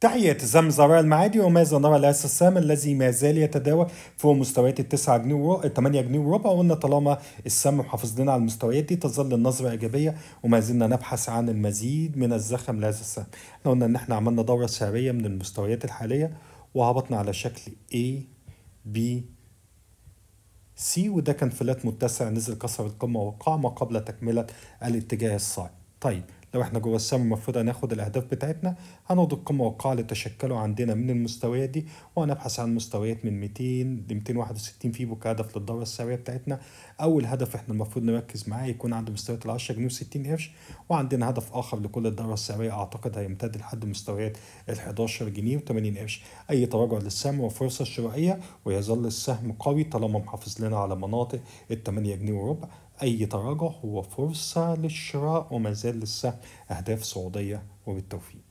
تحية زمزراء المعادي وماذا نرى السام الذي ما زال يتداول فوق مستويات ال 9 جنيه و 8 جنيه وربع وقلنا طالما السهم محافظ لنا على المستويات دي تظل النظرة إيجابية وما زلنا نبحث عن المزيد من الزخم لهذا السهم احنا قلنا إن احنا عملنا دورة سعرية من المستويات الحالية وهبطنا على شكل A B C وده كان فلات متسع نزل كسر القمة والقاع ما قبل تكملة الاتجاه الصاعد طيب لو احنا جوه السم المفروض هناخد الاهداف بتاعتنا هناخد القمه والقاع اللي تشكلوا عندنا من المستويات دي وهنبحث عن مستويات من 200 ل 261 فيبو كهدف للدوره السعريه بتاعتنا اول هدف احنا المفروض نركز معاه يكون عند مستويات ال 10 جنيه و60 قرش وعندنا هدف اخر لكل الدوره السعريه اعتقد هيمتد لحد مستويات ال 11 جنيه و80 قرش اي تراجع للسهم وفرصه شرائيه ويظل السهم قوي طالما محافظ لنا على مناطق ال 8 جنيه وربع اي تراجع هو فرصه للشراء وما زال السهم أهداف سعودية وبالتوفيق